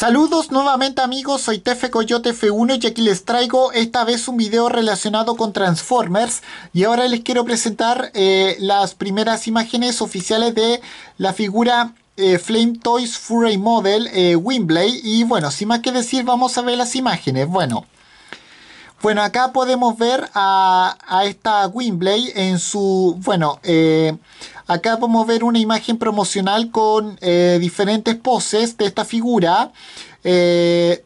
Saludos nuevamente amigos, soy Tefe Coyote F1 y aquí les traigo esta vez un video relacionado con Transformers y ahora les quiero presentar eh, las primeras imágenes oficiales de la figura eh, Flame Toys Fury Model eh, y bueno, sin más que decir vamos a ver las imágenes, bueno... Bueno, acá podemos ver a, esta Wimbley en su... Bueno, eh, acá podemos ver una imagen promocional con eh, diferentes poses de esta figura. Eh,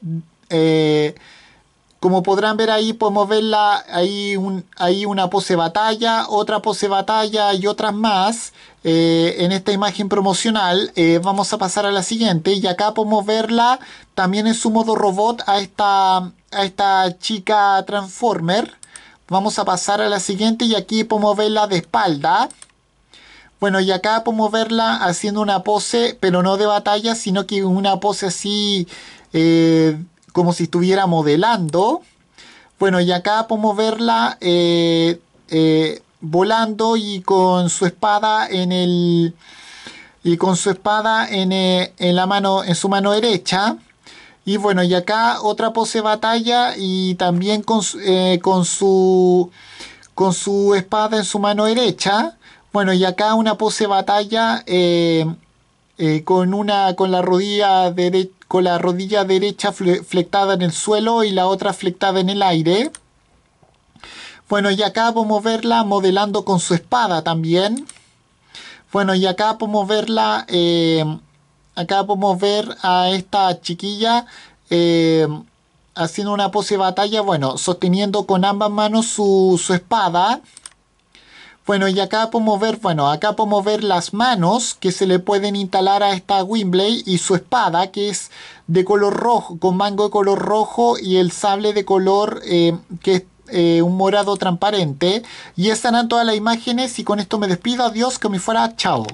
como podrán ver ahí, podemos verla ahí, un, una pose batalla, otra pose batalla y otras más en esta imagen promocional. vamos a pasar a la siguiente y acá podemos verla también en su modo robot a esta, a esta chica Transformer. Vamos a pasar a la siguiente y aquí podemos verla de espalda. Bueno, y acá podemos verla haciendo una pose, pero no de batalla, sino que una pose así eh, como si estuviera modelando. Bueno, y acá podemos verla eh, eh, volando y con su espada en el. Y con su espada en, en la mano. en su mano derecha. Y bueno, y acá otra pose batalla y también eh, con, su, con su espada en su mano derecha. Bueno, y acá una pose batalla eh, eh, con, una, con, la rodilla con la rodilla derecha flectada en el suelo y la otra flectada en el aire. Bueno, y acá podemos verla modelando con su espada también. Bueno, y acá podemos verla acá podemos ver a esta chiquilla eh, haciendo una pose de batalla, bueno, sosteniendo con ambas manos su, espada. Bueno, y acá podemos ver, bueno, acá podemos ver las manos que se le pueden instalar a esta Wimbley y su espada que es de color rojo, con mango de color rojo y el sable de color eh, que es eh, un morado transparente. Y esas todas las imágenes y con esto me despido, adiós, que me fuera, chao.